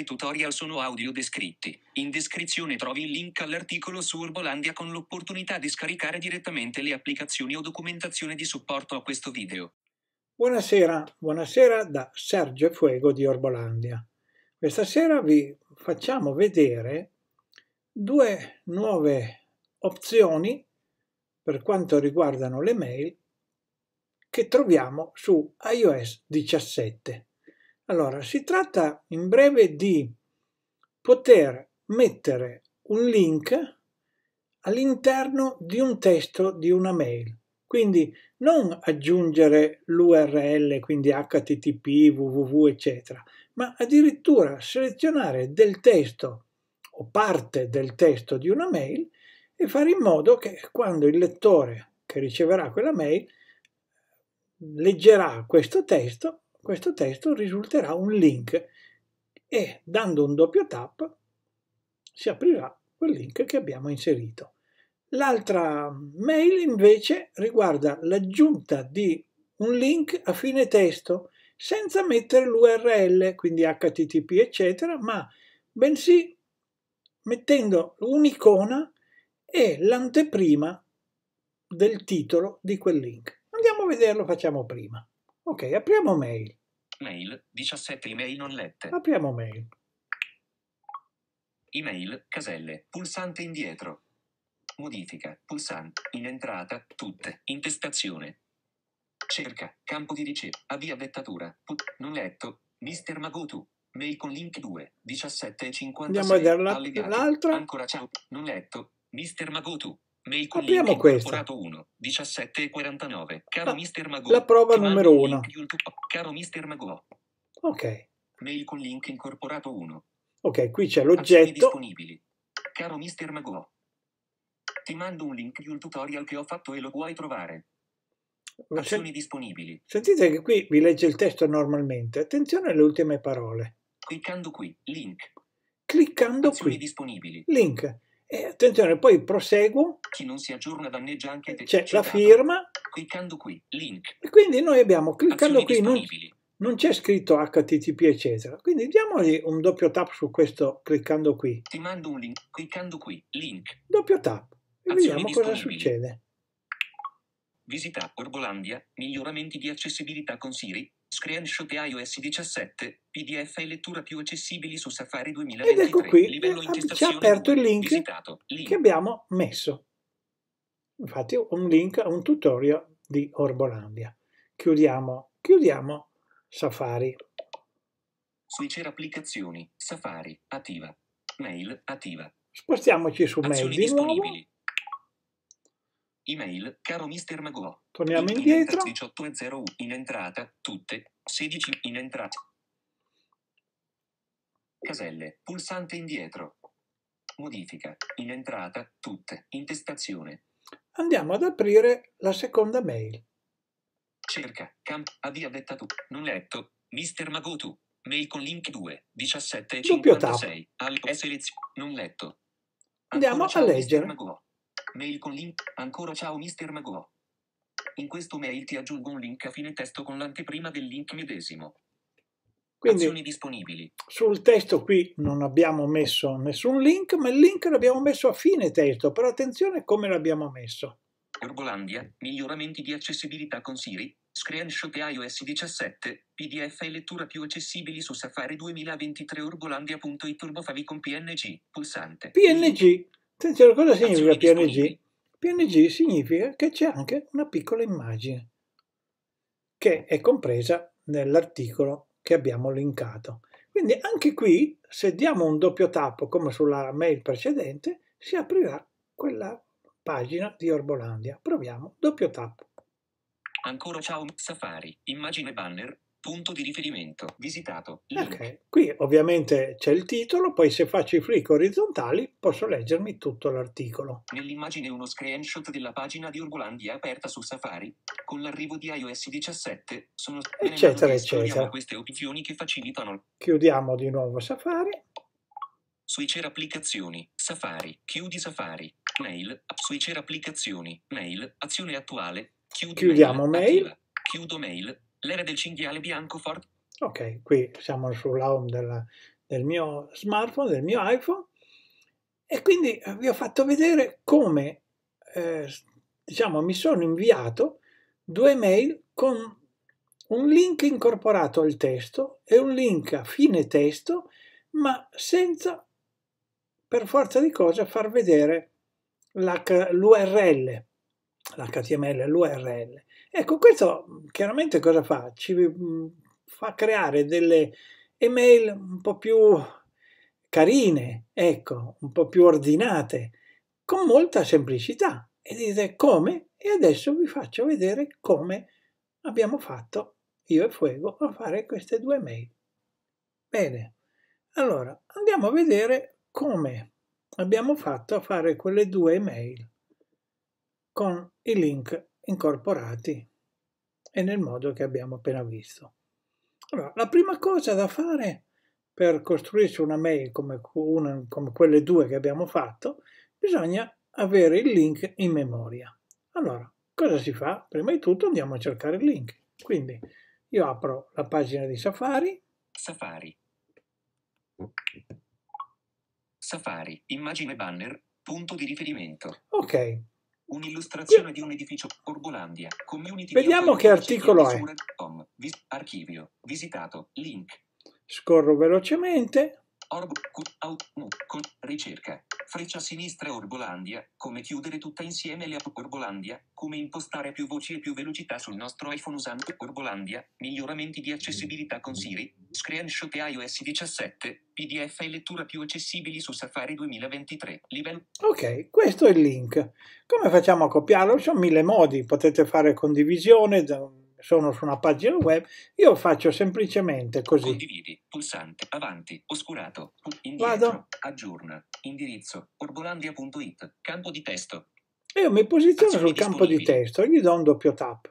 altri tutorial sono audio descritti. In descrizione trovi il link all'articolo su Urbolandia con l'opportunità di scaricare direttamente le applicazioni o documentazione di supporto a questo video. Buonasera, buonasera da Sergio Fuego di Orbolandia. Questa sera vi facciamo vedere due nuove opzioni per quanto riguardano le mail che troviamo su iOS 17. Allora, si tratta in breve di poter mettere un link all'interno di un testo di una mail. Quindi non aggiungere l'URL, quindi http, www, eccetera, ma addirittura selezionare del testo o parte del testo di una mail e fare in modo che quando il lettore che riceverà quella mail leggerà questo testo questo testo risulterà un link e dando un doppio tap si aprirà quel link che abbiamo inserito. L'altra mail invece riguarda l'aggiunta di un link a fine testo senza mettere l'URL, quindi http eccetera, ma bensì mettendo un'icona e l'anteprima del titolo di quel link. Andiamo a vederlo, facciamo prima. Ok, apriamo mail. Mail, 17 email non lette. Apriamo mail. Email, caselle, pulsante indietro. Modifica, pulsante, in entrata, tutte, intestazione. Cerca, campo di ricerca, avvia vettatura, put, non letto, Mr. Magotu, mail con link 2, 17 e 56, Andiamo a vedere l'altra. Ancora ciao, non letto, Mr. Magotu, Mail con Apriamo 17 e 49. Caro ah, Mister Mago. La prova numero 1. Caro Mister Mago. Ok. Mail con link incorporato 1. Ok, qui c'è l'oggetto. disponibili. Caro Mister Mago. Ti mando un link di un tutorial che ho fatto e lo puoi trovare. Azioni sen- disponibili. Sentite che qui vi legge il testo normalmente. Attenzione alle ultime parole. Cliccando qui, link. Cliccando Azioni qui. disponibili. Link. E attenzione, poi proseguo. Chi non si aggiorna danneggia anche te. C'è la firma. Cliccando qui, link. E quindi noi abbiamo cliccando qui non, non c'è scritto HTTP eccetera. Quindi diamogli un doppio tap su questo cliccando qui. Ti mando un link cliccando qui, link. Doppio tap e Azioni vediamo cosa succede. Visita Orbolandia, miglioramenti di accessibilità con Siri, Screenshot iOS 17, PDF e lettura più accessibili su Safari 2023. Ed ecco qui, eh, ci ha aperto il link, visitato, link che abbiamo messo. Infatti un link a un tutorial di Orbolandia. Chiudiamo, chiudiamo Safari. Switcher applicazioni, Safari, attiva. Mail, attiva. Spostiamoci su Azioni Mail di nuovo. Email, caro Mr. Mago. Torniamo in indietro. 18.01 in entrata, tutte, 16 in entrata. Caselle, pulsante indietro. Modifica, in entrata, tutte, intestazione. Andiamo ad aprire la seconda mail. Cerca, camp, avvia tu, non letto, Mr. Magotu, mail con link 2, 17 e 56, al, non letto. Andiamo a leggere. Mail con link. Ancora ciao Mr. Mago. In questo mail ti aggiungo un link a fine testo con l'anteprima del link medesimo. Quindi sul testo qui non abbiamo messo nessun link, ma il link l'abbiamo messo a fine testo, però attenzione come l'abbiamo messo. Ergolandia, miglioramenti di accessibilità con Siri, screenshot iOS 17, PDF e lettura più accessibili su Safari 2023 orgolandia.it turbofavi con PNG, pulsante. PNG, Attenzione, cosa significa PNG? PNG significa che c'è anche una piccola immagine che è compresa nell'articolo che abbiamo linkato. Quindi anche qui, se diamo un doppio tappo come sulla mail precedente, si aprirà quella pagina di Orbolandia. Proviamo, doppio tappo. Ancora ciao Safari, immagine banner, Punto di riferimento. Visitato. Link. Ok. Qui ovviamente c'è il titolo, poi se faccio i flick orizzontali posso leggermi tutto l'articolo. Nell'immagine uno screenshot della pagina di Urgulandia aperta su Safari. Con l'arrivo di iOS 17 sono eccetera eccetera. queste opzioni che facilitano. Chiudiamo di nuovo Safari. Switcher applicazioni, Safari, chiudi Safari, mail, switcher applicazioni, mail, azione attuale, chiudi Chiudiamo mail, mail. chiudo mail, L'era del cinghiale bianco forte. Ok, qui siamo sulla home del, del mio smartphone, del mio iPhone. E quindi eh, vi ho fatto vedere come, eh, diciamo, mi sono inviato due mail con un link incorporato al testo e un link a fine testo, ma senza per forza di cosa far vedere l'URL, l'HTML, l'URL. Ecco, questo mm, chiaramente cosa fa? Ci mm, fa creare delle email un po' più carine, ecco, un po' più ordinate, con molta semplicità. E dite come? E adesso vi faccio vedere come abbiamo fatto io e Fuego a fare queste due mail. Bene, allora andiamo a vedere come abbiamo fatto a fare quelle due mail con il link incorporati e nel modo che abbiamo appena visto. Allora, la prima cosa da fare per costruirci una mail come, una, come quelle due che abbiamo fatto, bisogna avere il link in memoria. Allora, cosa si fa? Prima di tutto andiamo a cercare il link. Quindi io apro la pagina di Safari. Safari. Safari, immagine banner, punto di riferimento. Ok, Un'illustrazione di un edificio Corbolandia. Community Vediamo che articolo è. Vis- archivio. Visitato. Link. Scorro velocemente. Orb, cu, au, nu, con, ricerca freccia sinistra e Orbolandia, come chiudere tutta insieme le app Orbolandia, come impostare più voci e più velocità sul nostro iPhone usando Orbolandia, miglioramenti di accessibilità con Siri, screenshot e iOS 17, PDF e lettura più accessibili su Safari 2023. Livello... Ok, questo è il link. Come facciamo a copiarlo? Ci sono mille modi, potete fare condivisione, da un sono su una pagina web, io faccio semplicemente così. Condividi, pulsante, avanti, oscurato, indietro, Vado. aggiorna, indirizzo, orbolandia.it, campo di testo. E io mi posiziono Azioni sul campo di testo, gli do un doppio tap.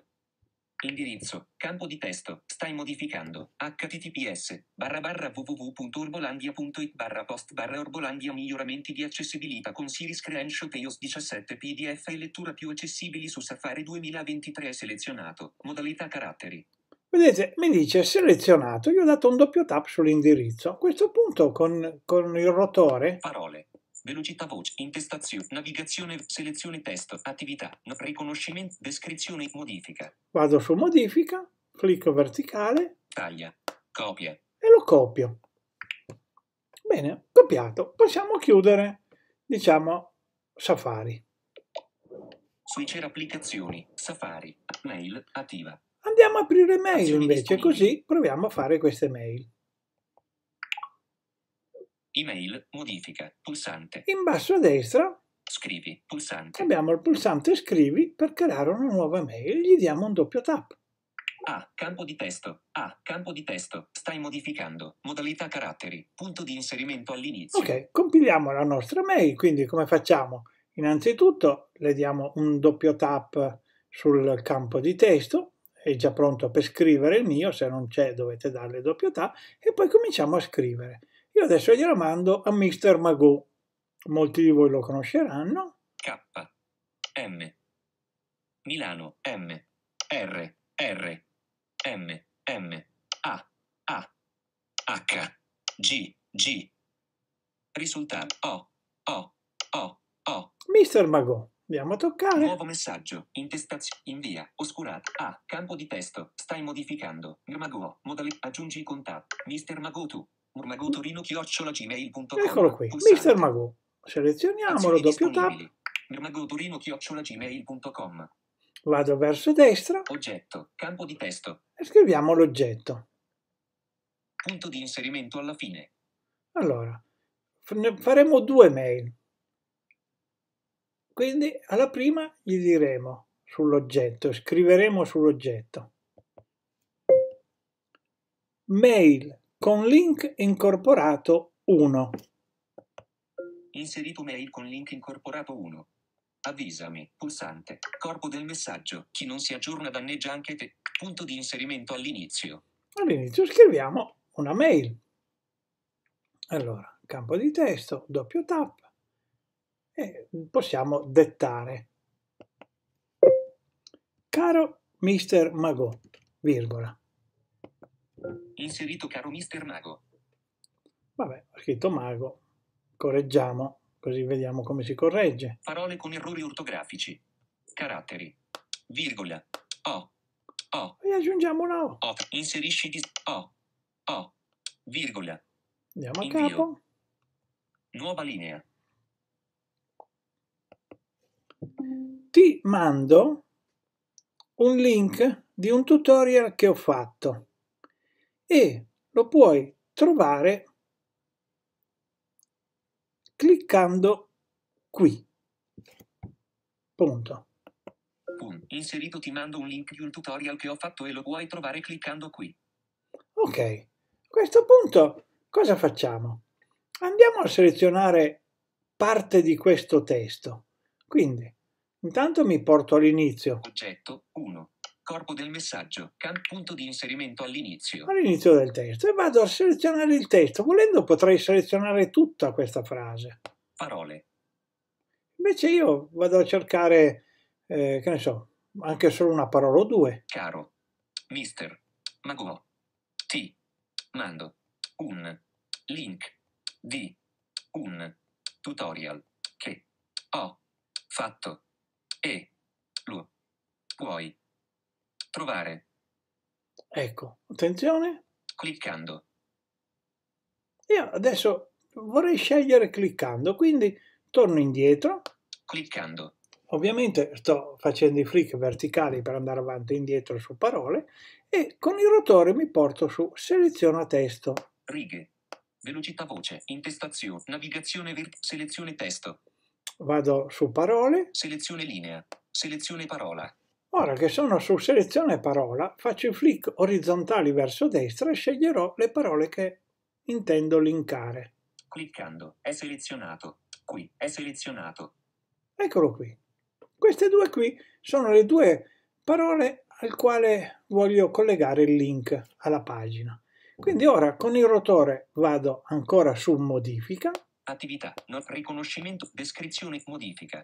Indirizzo, campo di testo, stai modificando, https, barra barra www.orbolandia.it barra post barra orbolandia miglioramenti di accessibilità con Siri Screenshot EOS 17 pdf e lettura più accessibili su Safari 2023 selezionato, modalità caratteri. Vedete, mi dice selezionato, io ho dato un doppio tap sull'indirizzo. A questo punto con, con il rotore... Parole velocità voce, intestazione, navigazione, selezione testo, attività, riconoscimento, descrizione, modifica. Vado su modifica, clicco verticale, taglia, copia e lo copio. Bene, copiato. Possiamo chiudere, diciamo, Safari. Switcher applicazioni, Safari, mail attiva. Andiamo a aprire mail Azioni invece, così proviamo a fare queste mail. Email, modifica, pulsante. In basso a destra scrivi, pulsante. Abbiamo il pulsante scrivi per creare una nuova mail. Gli diamo un doppio tap. A. Campo di testo. A. Campo di testo. Stai modificando. Modalità caratteri. Punto di inserimento all'inizio. Ok, compiliamo la nostra mail. Quindi come facciamo? Innanzitutto le diamo un doppio tap sul campo di testo. È già pronto per scrivere il mio. Se non c'è dovete darle doppio tap. E poi cominciamo a scrivere. Io adesso gliela mando a Mr. Mago. Molti di voi lo conosceranno. K, M, Milano, M, R, R, M, M, A, A, H, G, G. Risultato O, O, O, O. Mr. Mago. Andiamo a toccare. Nuovo messaggio. Intestazione. Invia. Oscurata. A. Campo di testo. Stai modificando. Mago. Modalità. Aggiungi contatto. Mr. Mago tu urmagotorino-gmail.com Eccolo qui, Pulsante. Mister Mago. Selezioniamolo, doppio tap. urmagotorino-gmail.com Vado verso destra. Oggetto, campo di testo. E scriviamo l'oggetto. Punto di inserimento alla fine. Allora, faremo due mail. Quindi alla prima gli diremo sull'oggetto, scriveremo sull'oggetto. Mail con link incorporato 1. Inserito mail con link incorporato 1. Avvisami, pulsante, corpo del messaggio, chi non si aggiorna danneggia anche te, punto di inserimento all'inizio. All'inizio scriviamo una mail. Allora, campo di testo, doppio tap e possiamo dettare. Caro Mr. Magot, virgola, Inserito caro mister Mago. Vabbè, ho scritto Mago. Correggiamo, così vediamo come si corregge. Parole con errori ortografici. Caratteri. Virgola. O. O. E aggiungiamo una O. o. Inserisci di... O. O. Virgola. Andiamo a capo. Nuova linea. Ti mando un link di un tutorial che ho fatto e lo puoi trovare cliccando qui. Punto. Inserito ti mando un link di un tutorial che ho fatto e lo puoi trovare cliccando qui. Ok, a questo punto cosa facciamo? Andiamo a selezionare parte di questo testo. Quindi, intanto mi porto all'inizio. Oggetto 1. Corpo del messaggio. Can, punto di inserimento all'inizio. All'inizio del testo. E vado a selezionare il testo. Volendo potrei selezionare tutta questa frase. Parole. Invece io vado a cercare, eh, che ne so, anche solo una parola o due. Caro. Mister. Mago. Ti. Mando. Un. Link. Di. Un. Tutorial. Che. Ho. Fatto. E. Lo. Puoi. Trovare. Ecco, attenzione. Cliccando. Io adesso vorrei scegliere cliccando, quindi torno indietro. Cliccando. Ovviamente sto facendo i flick verticali per andare avanti e indietro su parole e con il rotore mi porto su seleziona testo. Righe. Velocità voce, intestazione, navigazione, selezione testo. Vado su parole. Selezione linea, selezione parola, Ora che sono su selezione parola, faccio i flick orizzontali verso destra e sceglierò le parole che intendo linkare. Cliccando è selezionato, qui è selezionato. Eccolo qui. Queste due qui sono le due parole al quale voglio collegare il link alla pagina. Quindi ora con il rotore vado ancora su modifica. Attività, no, riconoscimento, descrizione, modifica.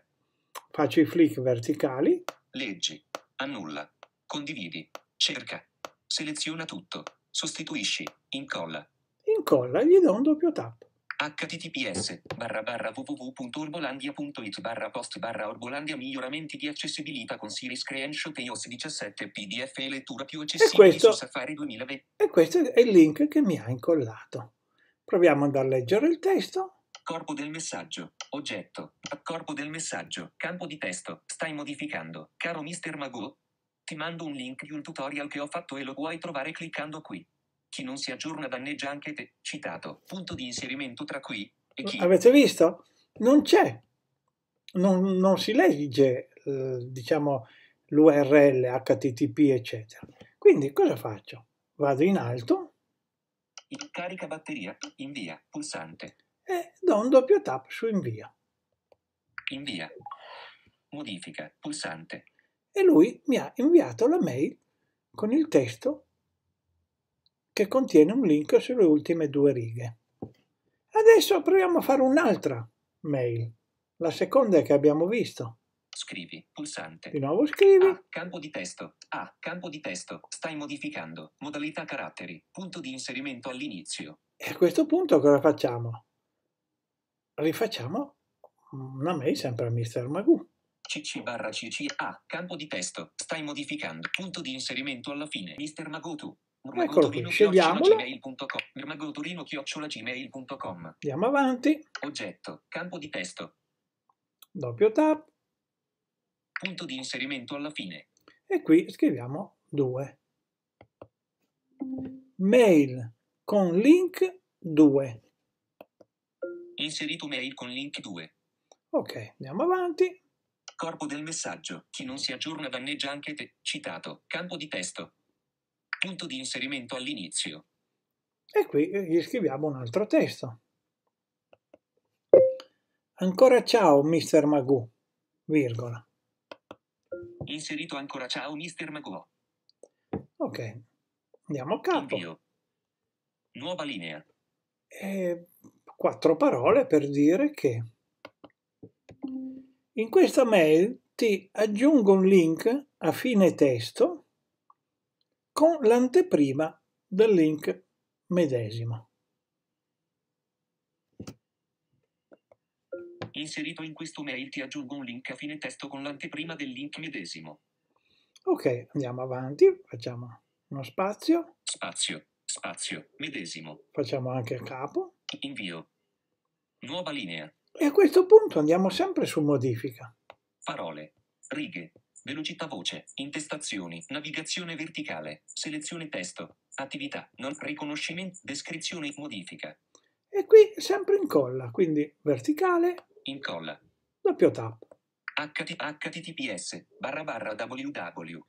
Faccio i flick verticali Leggi. Annulla. Condividi. Cerca. Seleziona tutto. Sostituisci. Incolla. Incolla e gli do un doppio tap. https barra barra www.orbolandia.it barra post barra orbolandia miglioramenti di accessibilità con Siri Screenshot iOS 17 pdf e lettura più accessibile questo, su Safari 2020 e questo è il link che mi ha incollato proviamo ad andare a leggere il testo corpo del messaggio Oggetto. Corpo del messaggio. Campo di testo. Stai modificando. Caro Mr. Mago. Ti mando un link di un tutorial che ho fatto e lo puoi trovare cliccando qui. Chi non si aggiorna danneggia anche te. Citato. Punto di inserimento tra qui e chi. Avete visto? Non c'è. Non, non si legge, eh, diciamo, l'URL, HTTP, eccetera. Quindi cosa faccio? Vado in alto. Carica batteria. Invia. Pulsante e do un doppio tap su invia. Invia. Modifica. Pulsante. E lui mi ha inviato la mail con il testo che contiene un link sulle ultime due righe. Adesso proviamo a fare un'altra mail, la seconda che abbiamo visto. Scrivi, pulsante. Di nuovo scrivi. A, campo di testo. A, campo di testo. Stai modificando. Modalità caratteri. Punto di inserimento all'inizio. E a questo punto cosa facciamo? rifacciamo una mail sempre a Mr. Magoo. CC barra CC A, campo di testo, stai modificando, punto di inserimento alla fine, Mr. Magotu. Eccolo qui, scegliamolo. Magoturino-gmail.com Andiamo avanti. Oggetto, campo di testo. Doppio tap. Punto di inserimento alla fine. E qui scriviamo 2. Mail con link 2. Inserito mail con link 2. Ok, andiamo avanti. Corpo del messaggio. Chi non si aggiorna danneggia anche te. Citato. Campo di testo. Punto di inserimento all'inizio. E qui gli scriviamo un altro testo. Ancora ciao, Mr. Magoo. Virgola. Inserito ancora ciao, Mr. Magoo. Ok. Andiamo a capo. Invio. Nuova linea. E eh, quattro parole per dire che in questa mail ti aggiungo un link a fine testo con l'anteprima del link medesimo. Inserito in questo mail ti aggiungo un link a fine testo con l'anteprima del link medesimo. Ok, andiamo avanti, facciamo uno spazio. Spazio, spazio, medesimo. Facciamo anche a capo. Invio. Nuova linea. E a questo punto andiamo sempre su modifica. Parole, righe, velocità voce, intestazioni, navigazione verticale, selezione testo, attività, non riconoscimento, descrizione, modifica. E qui sempre incolla, quindi verticale, incolla, doppio tap. https barra barra ww.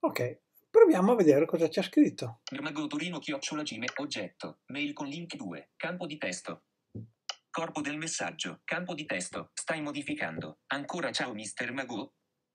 Ok, proviamo a vedere cosa c'è scritto. Mago Torino chiocciolagime, oggetto, mail con link 2, campo di testo, Corpo del messaggio, campo di testo, stai modificando. Ancora ciao Mr. Mago?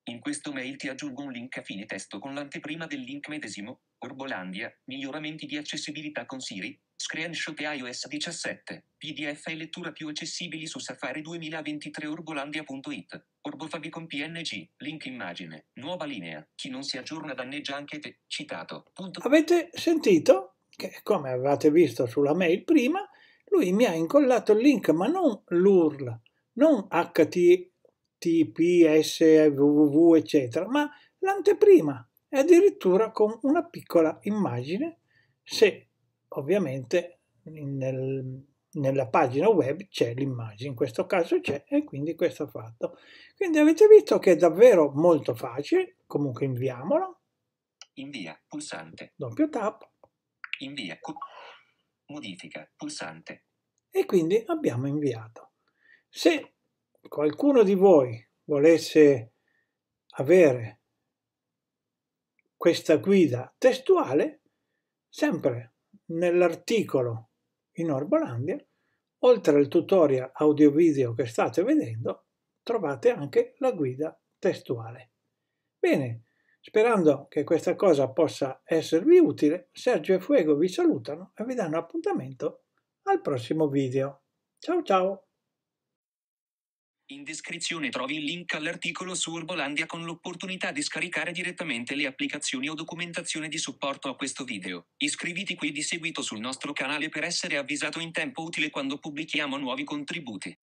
In questo mail ti aggiungo un link a fine testo con l'anteprima del link medesimo, Orbolandia, miglioramenti di accessibilità con Siri, screenshot e iOS 17, PDF e lettura più accessibili su Safari 2023 orbolandia.it, Orbofabi con PNG, link immagine, nuova linea, chi non si aggiorna danneggia anche te, citato. Punto. Avete sentito? Che come avevate visto sulla mail prima, lui mi ha incollato il link, ma non l'URL, non https, www, eccetera, ma l'anteprima e addirittura con una piccola immagine, se ovviamente nel, nella pagina web c'è l'immagine, in questo caso c'è e quindi questo è fatto. Quindi avete visto che è davvero molto facile, comunque inviamolo. Invia, pulsante. Doppio tap. Invia modifica, pulsante. E quindi abbiamo inviato. Se qualcuno di voi volesse avere questa guida testuale, sempre nell'articolo in Orbolandia, oltre al tutorial audio-video che state vedendo, trovate anche la guida testuale. Bene, Sperando che questa cosa possa esservi utile, Sergio e Fuego vi salutano e vi danno appuntamento al prossimo video. Ciao ciao! In descrizione trovi il link all'articolo su Urbolandia con l'opportunità di scaricare direttamente le applicazioni o documentazione di supporto a questo video. Iscriviti qui di seguito sul nostro canale per essere avvisato in tempo utile quando pubblichiamo nuovi contributi.